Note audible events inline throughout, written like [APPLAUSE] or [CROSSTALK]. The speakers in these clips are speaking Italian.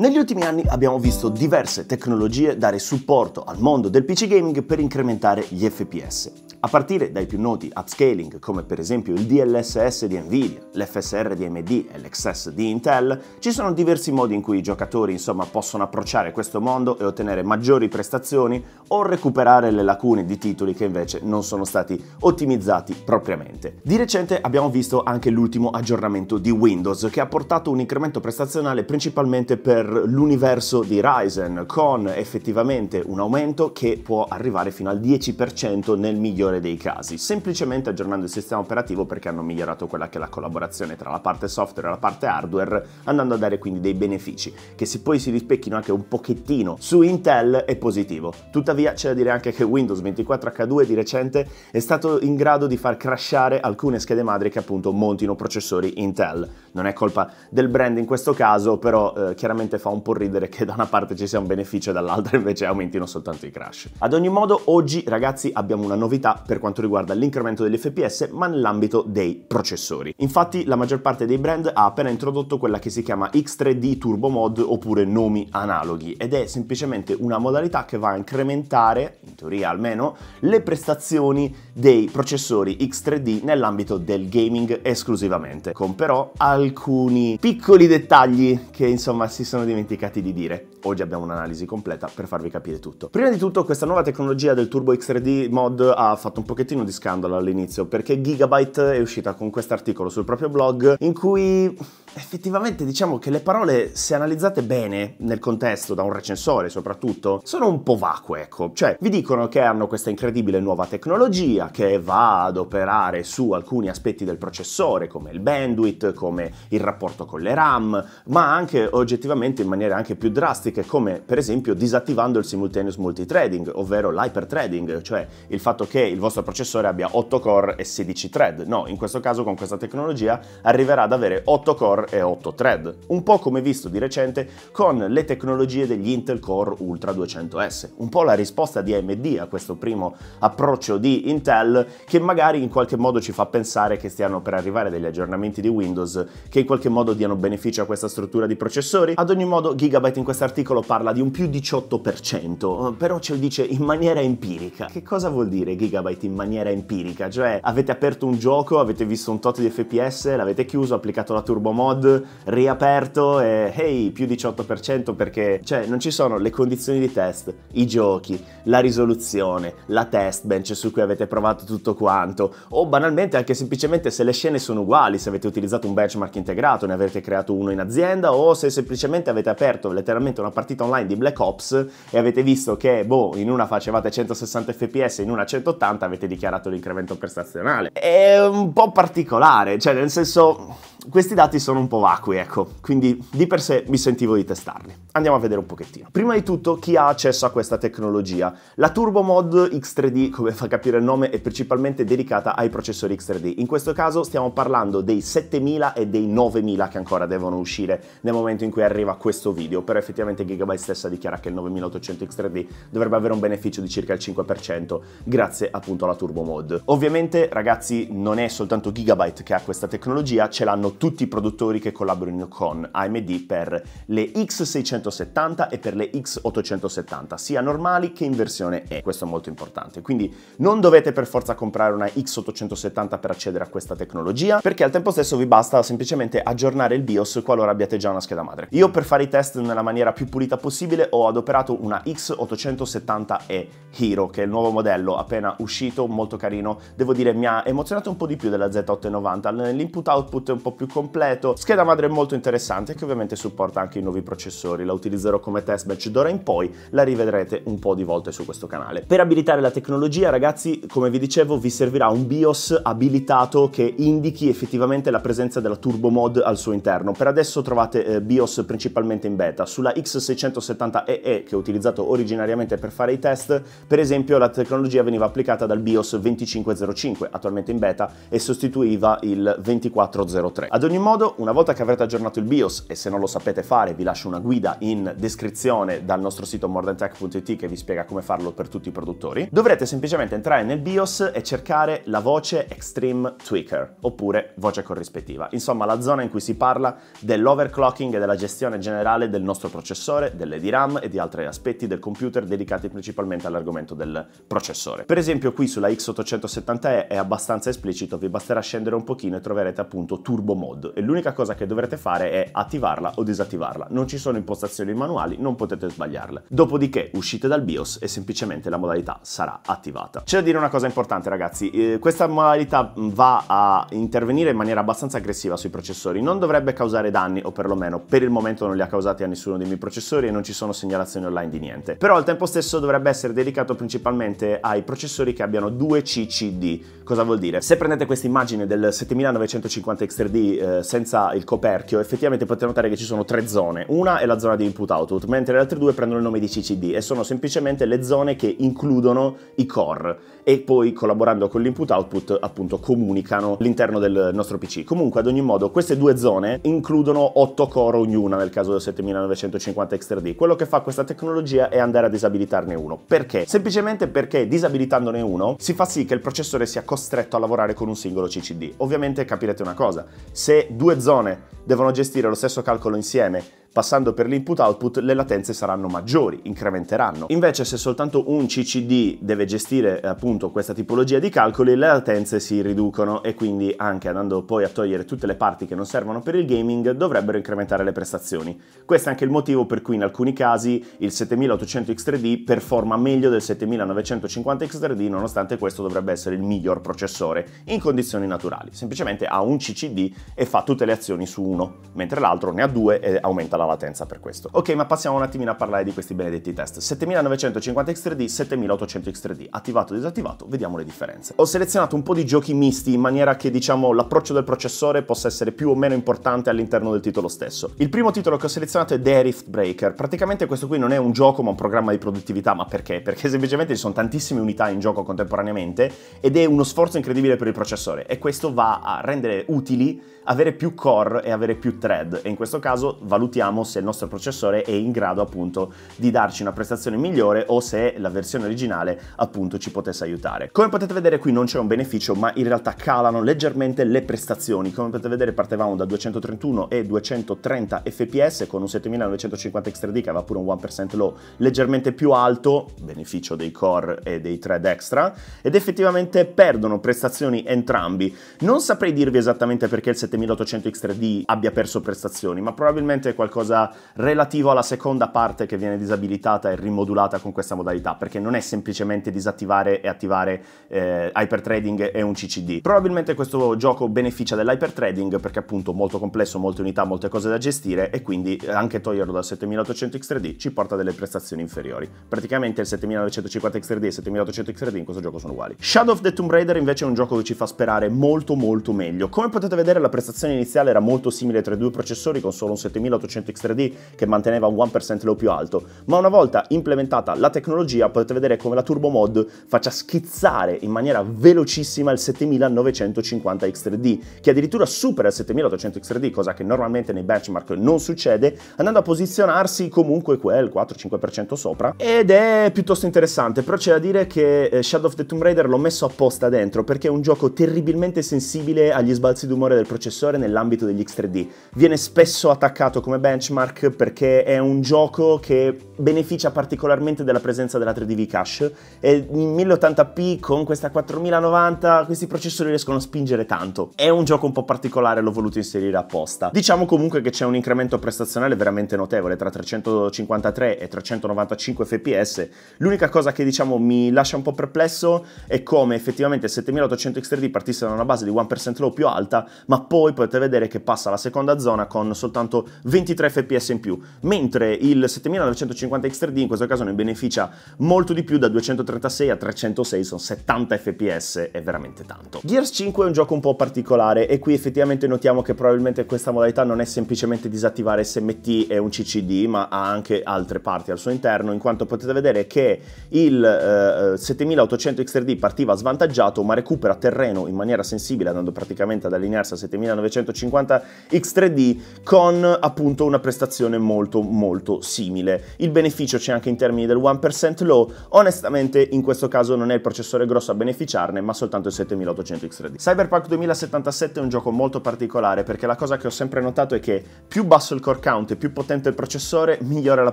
Negli ultimi anni abbiamo visto diverse tecnologie dare supporto al mondo del PC gaming per incrementare gli FPS a partire dai più noti upscaling come per esempio il DLSS di Nvidia, l'FSR di AMD e l'XS di Intel, ci sono diversi modi in cui i giocatori insomma possono approcciare questo mondo e ottenere maggiori prestazioni o recuperare le lacune di titoli che invece non sono stati ottimizzati propriamente. Di recente abbiamo visto anche l'ultimo aggiornamento di Windows che ha portato un incremento prestazionale principalmente per l'universo di Ryzen con effettivamente un aumento che può arrivare fino al 10% nel migliore migliore dei casi, semplicemente aggiornando il sistema operativo perché hanno migliorato quella che è la collaborazione tra la parte software e la parte hardware, andando a dare quindi dei benefici che se poi si rispecchino anche un pochettino su Intel è positivo. Tuttavia c'è da dire anche che Windows 24H2 di recente è stato in grado di far crashare alcune schede madre che appunto montino processori Intel non è colpa del brand in questo caso, però eh, chiaramente fa un po' ridere che da una parte ci sia un beneficio e dall'altra invece aumentino soltanto i crash. Ad ogni modo, oggi ragazzi abbiamo una novità per quanto riguarda l'incremento degli FPS, ma nell'ambito dei processori. Infatti la maggior parte dei brand ha appena introdotto quella che si chiama X3D Turbo Mod oppure nomi analoghi ed è semplicemente una modalità che va a incrementare, in teoria almeno, le prestazioni dei processori X3D nell'ambito del gaming esclusivamente, con però al alcuni piccoli dettagli che insomma si sono dimenticati di dire. Oggi abbiamo un'analisi completa per farvi capire tutto. Prima di tutto questa nuova tecnologia del Turbo X3D Mod ha fatto un pochettino di scandalo all'inizio perché Gigabyte è uscita con questo articolo sul proprio blog in cui effettivamente diciamo che le parole, se analizzate bene nel contesto, da un recensore soprattutto, sono un po' vacue, ecco. Cioè, vi dicono che hanno questa incredibile nuova tecnologia che va ad operare su alcuni aspetti del processore, come il bandwidth, come il rapporto con le RAM, ma anche oggettivamente in maniere anche più drastiche, come per esempio disattivando il simultaneous multithreading, ovvero l'hyperthreading, cioè il fatto che il vostro processore abbia 8 core e 16 thread. No, in questo caso con questa tecnologia arriverà ad avere 8 core core e 8 thread, un po' come visto di recente con le tecnologie degli Intel Core Ultra 200S, un po' la risposta di AMD a questo primo approccio di Intel che magari in qualche modo ci fa pensare che stiano per arrivare degli aggiornamenti di Windows che in qualche modo diano beneficio a questa struttura di processori. Ad ogni modo Gigabyte in questo articolo parla di un più 18%, eh, però ce lo dice in maniera empirica. Che cosa vuol dire Gigabyte in maniera empirica? Cioè avete aperto un gioco, avete visto un tot di FPS, l'avete chiuso, applicato la turbo mode, mod riaperto e hey più 18% perché cioè non ci sono le condizioni di test, i giochi, la risoluzione, la test bench su cui avete provato tutto quanto o banalmente anche semplicemente se le scene sono uguali, se avete utilizzato un benchmark integrato, ne avete creato uno in azienda o se semplicemente avete aperto letteralmente una partita online di Black Ops e avete visto che boh in una facevate 160 fps e in una 180 avete dichiarato l'incremento prestazionale. È un po' particolare, cioè nel senso questi dati sono un po' vacui, ecco, quindi di per sé mi sentivo di testarli. Andiamo a vedere un pochettino. Prima di tutto chi ha accesso a questa tecnologia. La Turbo Mod X3D, come fa capire il nome, è principalmente dedicata ai processori X3D. In questo caso stiamo parlando dei 7000 e dei 9000 che ancora devono uscire nel momento in cui arriva questo video, però effettivamente Gigabyte stessa dichiara che il 9800 X3D dovrebbe avere un beneficio di circa il 5% grazie appunto alla Turbo Mod. Ovviamente ragazzi non è soltanto Gigabyte che ha questa tecnologia, ce l'hanno tutti i produttori sviluppatori che collaborino con AMD per le X670 e per le X870, sia normali che in versione E, questo è molto importante. Quindi non dovete per forza comprare una X870 per accedere a questa tecnologia, perché al tempo stesso vi basta semplicemente aggiornare il BIOS qualora abbiate già una scheda madre. Io per fare i test nella maniera più pulita possibile ho adoperato una X870E Hero, che è il nuovo modello appena uscito, molto carino. Devo dire mi ha emozionato un po' di più della Z890, l'input output è un po' più completo, Scheda madre molto interessante che ovviamente supporta anche i nuovi processori, la utilizzerò come test batch d'ora in poi, la rivedrete un po' di volte su questo canale. Per abilitare la tecnologia ragazzi, come vi dicevo, vi servirà un BIOS abilitato che indichi effettivamente la presenza della Turbo Mod al suo interno. Per adesso trovate eh, BIOS principalmente in beta. Sulla X670EE che ho utilizzato originariamente per fare i test, per esempio la tecnologia veniva applicata dal BIOS 2505, attualmente in beta, e sostituiva il 2403. Ad ogni modo, una una volta che avrete aggiornato il BIOS e se non lo sapete fare vi lascio una guida in descrizione dal nostro sito moretech.it che vi spiega come farlo per tutti i produttori, dovrete semplicemente entrare nel BIOS e cercare la voce Extreme Tweaker oppure voce corrispettiva, insomma la zona in cui si parla dell'overclocking e della gestione generale del nostro processore, delle DRAM e di altri aspetti del computer dedicati principalmente all'argomento del processore. Per esempio qui sulla X870E è abbastanza esplicito, vi basterà scendere un pochino e troverete appunto Turbo Mode e l'unica cosa che dovrete fare è attivarla o disattivarla. Non ci sono impostazioni manuali, non potete sbagliarle. Dopodiché uscite dal BIOS e semplicemente la modalità sarà attivata. C'è da dire una cosa importante ragazzi, eh, questa modalità mm, va a intervenire in maniera abbastanza aggressiva sui processori, non dovrebbe causare danni o perlomeno per il momento non li ha causati a nessuno dei miei processori e non ci sono segnalazioni online di niente. Però al tempo stesso dovrebbe essere dedicato principalmente ai processori che abbiano 2 CCD. Cosa vuol dire? Se prendete questa immagine del 7950 X3D eh, senza il coperchio, effettivamente potete notare che ci sono tre zone. Una è la zona di input-output, mentre le altre due prendono il nome di CCD e sono semplicemente le zone che includono i core e poi collaborando con l'input-output appunto comunicano all'interno del nostro PC. Comunque ad ogni modo queste due zone includono 8 core ognuna nel caso del 7950 X3D. Quello che fa questa tecnologia è andare a disabilitarne uno. Perché? Semplicemente perché disabilitandone uno si fa sì che il processore sia costretto a lavorare con un singolo CCD. Ovviamente capirete una cosa, se due zone zone devono gestire lo stesso calcolo insieme passando per l'input-output le latenze saranno maggiori, incrementeranno. Invece se soltanto un CCD deve gestire eh, appunto questa tipologia di calcoli, le latenze si riducono e quindi anche andando poi a togliere tutte le parti che non servono per il gaming dovrebbero incrementare le prestazioni. Questo è anche il motivo per cui in alcuni casi il 7800 X3D performa meglio del 7950 X3D nonostante questo dovrebbe essere il miglior processore in condizioni naturali. Semplicemente ha un CCD e fa tutte le azioni su uno, mentre l'altro ne ha due e aumenta la la latenza per questo. Ok, ma passiamo un attimino a parlare di questi benedetti test. 7950 X3D, 7800 X3D, attivato, disattivato, vediamo le differenze. Ho selezionato un po' di giochi misti in maniera che diciamo l'approccio del processore possa essere più o meno importante all'interno del titolo stesso. Il primo titolo che ho selezionato è The Rift Breaker, praticamente questo qui non è un gioco ma un programma di produttività, ma perché? Perché semplicemente ci sono tantissime unità in gioco contemporaneamente ed è uno sforzo incredibile per il processore e questo va a rendere utili avere più core e avere più thread e in questo caso valutiamo vediamo se il nostro processore è in grado appunto di darci una prestazione migliore o se la versione originale appunto ci potesse aiutare. Come potete vedere qui non c'è un beneficio ma in realtà calano leggermente le prestazioni, come potete vedere partevamo da 231 e 230 fps con un 7950 X3D che aveva pure un 1% low leggermente più alto, beneficio dei core e dei thread extra, ed effettivamente perdono prestazioni entrambi. Non saprei dirvi esattamente perché il 7800 X3D abbia perso prestazioni, ma probabilmente qualcosa qualcosa relativo alla seconda parte che viene disabilitata e rimodulata con questa modalità, perché non è semplicemente disattivare e attivare eh, hypertrading e un CCD. Probabilmente questo gioco beneficia dell'hypertrading perché appunto molto complesso, molte unità, molte cose da gestire e quindi eh, anche toglierlo dal 7800 X3D ci porta delle prestazioni inferiori. Praticamente il 7950 X3D e il 7800 X3D in questo gioco sono uguali. Shadow of the Tomb Raider invece è un gioco che ci fa sperare molto molto meglio. Come potete vedere la prestazione iniziale era molto simile tra i due processori con solo un 7800 Matrix 3D che manteneva un 1% low più alto, ma una volta implementata la tecnologia potete vedere come la Turbo Mod faccia schizzare in maniera velocissima il 7950 X3D, che addirittura supera il 7800 X3D, cosa che normalmente nei benchmark non succede, andando a posizionarsi comunque quel 4-5% sopra, ed è piuttosto interessante, però c'è da dire che eh, Shadow of the Tomb Raider l'ho messo apposta dentro, perché è un gioco terribilmente sensibile agli sbalzi d'umore del processore nell'ambito degli X3D. Viene spesso attaccato come benchmark benchmark perché è un gioco che beneficia particolarmente della presenza della 3DV Cache e in 1080p con questa 4090 questi processori riescono a spingere tanto. È un gioco un po' particolare, l'ho voluto inserire apposta. Diciamo comunque che c'è un incremento prestazionale veramente notevole tra 353 e 395 fps. L'unica cosa che diciamo mi lascia un po' perplesso è come effettivamente 7800 X3D partisse da una base di 1% low più alta, ma poi potete vedere che passa alla seconda zona con soltanto 23 fps in più, mentre il 7950 X3D in questo caso ne beneficia molto di più da 236 a 306, sono 70 fps, è veramente tanto. Gears 5 è un gioco un po' particolare e qui effettivamente notiamo che probabilmente questa modalità non è semplicemente disattivare SMT e un CCD, ma ha anche altre parti al suo interno, in quanto potete vedere che il eh, 7800 X3D partiva svantaggiato, ma recupera terreno in maniera sensibile, andando praticamente ad allinearsi al 7950 X3D con appunto una prestazione molto molto simile. Il beneficio c'è anche in termini del 1% low, onestamente in questo caso non è il processore grosso a beneficiarne, ma soltanto il 7800 X3D. Cyberpunk 2077 è un gioco molto particolare perché la cosa che ho sempre notato è che più basso il core count e più potente il processore, migliore la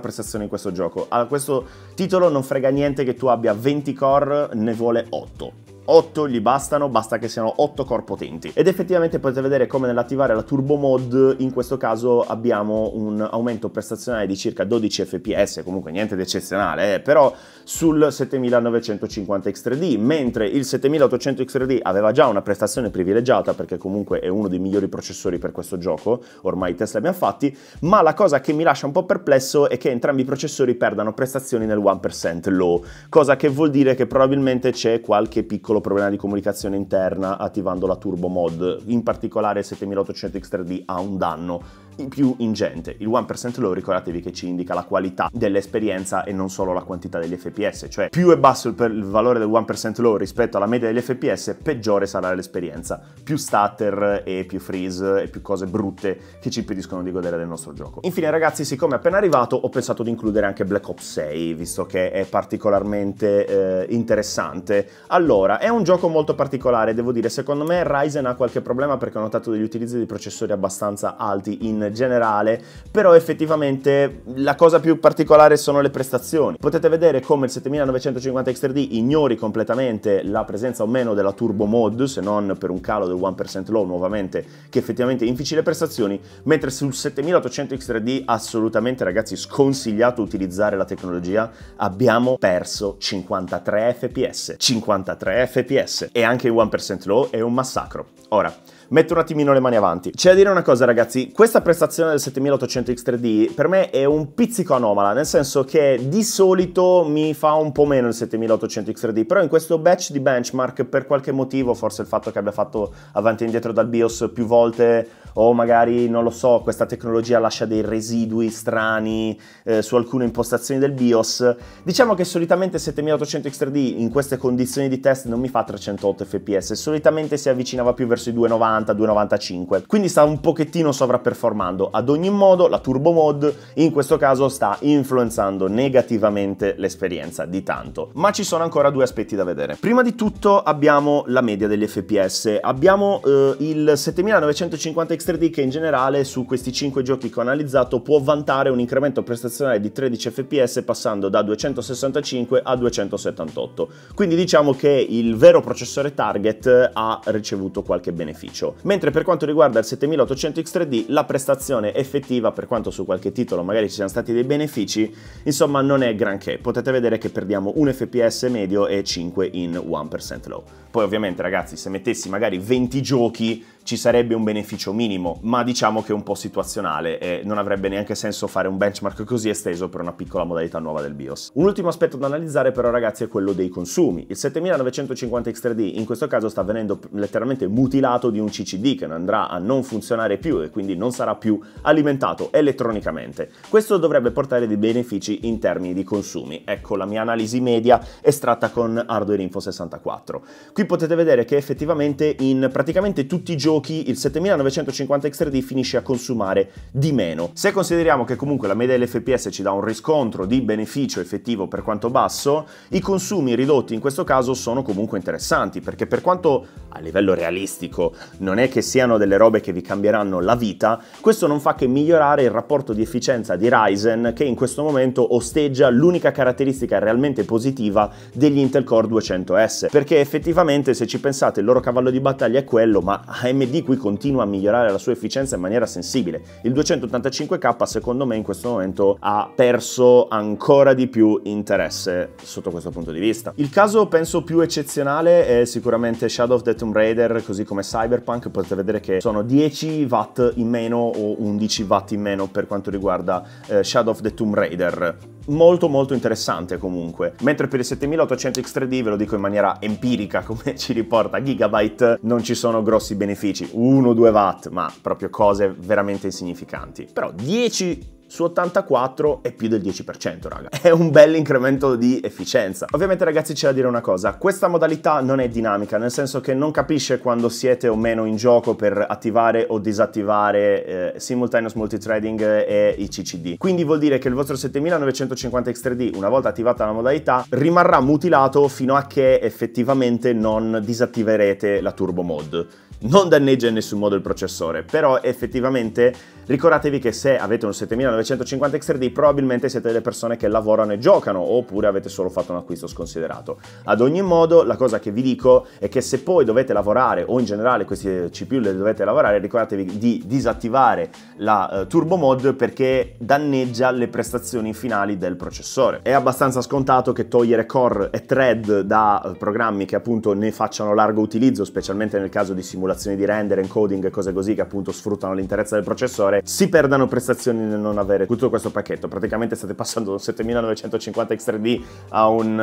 prestazione in questo gioco. A questo titolo non frega niente che tu abbia 20 core, ne vuole 8 8 gli bastano, basta che siano 8 core potenti. Ed effettivamente potete vedere come nell'attivare la turbo mod in questo caso abbiamo un aumento prestazionale di circa 12 fps, comunque niente di eccezionale, eh, però sul 7950 X3D, mentre il 7800 X3D aveva già una prestazione privilegiata perché comunque è uno dei migliori processori per questo gioco, ormai i test li abbiamo fatti, ma la cosa che mi lascia un po' perplesso è che entrambi i processori perdano prestazioni nel 1% low, cosa che vuol dire che probabilmente c'è qualche piccolo piccolo problema di comunicazione interna attivando la Turbo Mod, in particolare il 7800 X3D ha un danno più ingente. Il 1% law ricordatevi che ci indica la qualità dell'esperienza e non solo la quantità degli FPS, cioè più è basso il, valore del 1% low rispetto alla media degli FPS, peggiore sarà l'esperienza, più stutter e più freeze e più cose brutte che ci impediscono di godere del nostro gioco. Infine ragazzi, siccome è appena arrivato, ho pensato di includere anche Black Ops 6, visto che è particolarmente eh, interessante. Allora, è un gioco molto particolare, devo dire, secondo me Ryzen ha qualche problema perché ho notato degli utilizzi di processori abbastanza alti in disposizione generale, però effettivamente la cosa più particolare sono le prestazioni. Potete vedere come il 7950 X3D ignori completamente la presenza o meno della Turbo Mode, se non per un calo del 1% low nuovamente, che effettivamente infici le prestazioni, mentre sul 7800 X3D assolutamente ragazzi sconsigliato utilizzare la tecnologia, abbiamo perso 53 fps, 53 fps e anche il 1% low è un massacro. Ora, metto un attimino le mani avanti. C'è da dire una cosa ragazzi, questa prestazione prestazione del 7800 X3D per me è un pizzico anomala, nel senso che di solito mi fa un po' meno il 7800 X3D, però in questo batch di benchmark per qualche motivo, forse il fatto che abbia fatto avanti e indietro dal BIOS più volte o magari non lo so, questa tecnologia lascia dei residui strani eh, su alcune impostazioni del BIOS. Diciamo che solitamente 7800 x 3 d in queste condizioni di test non mi fa 308 fps, solitamente si avvicinava più verso i 290, 295, quindi sta un pochettino sovraperformando. Ad ogni modo la Turbo Mod in questo caso sta influenzando negativamente l'esperienza di tanto, ma ci sono ancora due aspetti da vedere. Prima di tutto abbiamo la media degli fps, abbiamo eh, il 7950 XTD Yesterday che in generale su questi 5 giochi che ho analizzato può vantare un incremento prestazionale di 13 fps passando da 265 a 278. Quindi diciamo che il vero processore target ha ricevuto qualche beneficio. Mentre per quanto riguarda il 7800 X3D la prestazione effettiva per quanto su qualche titolo magari ci siano stati dei benefici insomma non è granché. Potete vedere che perdiamo 1 fps medio e 5 in 1% low. Poi ovviamente ragazzi se mettessi magari 20 giochi ci sarebbe un beneficio minimo, ma diciamo che è un po' situazionale e non avrebbe neanche senso fare un benchmark così esteso per una piccola modalità nuova del BIOS. Un ultimo aspetto da analizzare però ragazzi è quello dei consumi. Il 7950 X3D in questo caso sta venendo letteralmente mutilato di un CCD che andrà a non funzionare più e quindi non sarà più alimentato elettronicamente. Questo dovrebbe portare dei benefici in termini di consumi. Ecco la mia analisi media estratta con Hardware Info 64. Qui potete vedere che effettivamente in praticamente tutti i giorni giochi il 7950 X3D finisce a consumare di meno. Se consideriamo che comunque la media dell'FPS ci dà un riscontro di beneficio effettivo per quanto basso, i consumi ridotti in questo caso sono comunque interessanti, perché per quanto a livello realistico non è che siano delle robe che vi cambieranno la vita, questo non fa che migliorare il rapporto di efficienza di Ryzen che in questo momento osteggia l'unica caratteristica realmente positiva degli Intel Core 200S, perché effettivamente se ci pensate il loro cavallo di battaglia è quello, ma ahimè AMD qui continua a migliorare la sua efficienza in maniera sensibile. Il 285K secondo me in questo momento ha perso ancora di più interesse sotto questo punto di vista. Il caso penso più eccezionale è sicuramente Shadow of the Tomb Raider, così come Cyberpunk, potete vedere che sono 10 watt in meno o 11 watt in meno per quanto riguarda eh, Shadow of the Tomb Raider molto molto interessante comunque. Mentre per il 7800 X3D, ve lo dico in maniera empirica [LAUGHS] come ci riporta Gigabyte, non ci sono grossi benefici, 1-2 watt, ma proprio cose veramente insignificanti. Però 10 su 84 è più del 10%, raga. È un bel incremento di efficienza. Ovviamente ragazzi c'è da dire una cosa, questa modalità non è dinamica, nel senso che non capisce quando siete o meno in gioco per attivare o disattivare eh, simultaneous multitrading e i CCD. Quindi vuol dire che il vostro 7950 X3D, una volta attivata la modalità, rimarrà mutilato fino a che effettivamente non disattiverete la turbo mod non danneggia in nessun modo il processore, però effettivamente ricordatevi che se avete un 7950 950 XRD probabilmente siete delle persone che lavorano e giocano oppure avete solo fatto un acquisto sconsiderato. Ad ogni modo la cosa che vi dico è che se poi dovete lavorare o in generale questi CPU le dovete lavorare ricordatevi di disattivare la uh, turbo mod perché danneggia le prestazioni finali del processore. È abbastanza scontato che togliere core e thread da eh, programmi che appunto ne facciano largo utilizzo specialmente nel caso di simulazioni di render, encoding e cose così che appunto sfruttano l'interezza del processore si perdano prestazioni nel non avere avere tutto questo pacchetto. Praticamente state passando da un 7950 X3D a un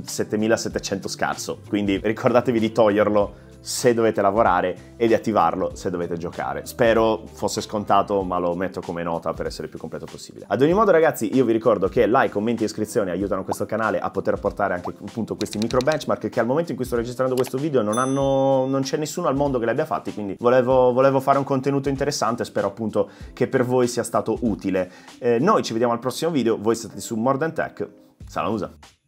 uh, eh, 7700 ehm, scarso, quindi ricordatevi di toglierlo se dovete lavorare e di attivarlo se dovete giocare. Spero fosse scontato, ma lo metto come nota per essere il più completo possibile. Ad ogni modo ragazzi, io vi ricordo che like, commenti e iscrizioni aiutano questo canale a poter portare anche appunto questi micro benchmark che al momento in cui sto registrando questo video non, hanno, non c'è nessuno al mondo che li abbia fatti, quindi volevo, volevo fare un contenuto interessante, spero appunto che per voi sia stato utile. Eh, noi ci vediamo al prossimo video, voi state su More Than Tech, Salausa!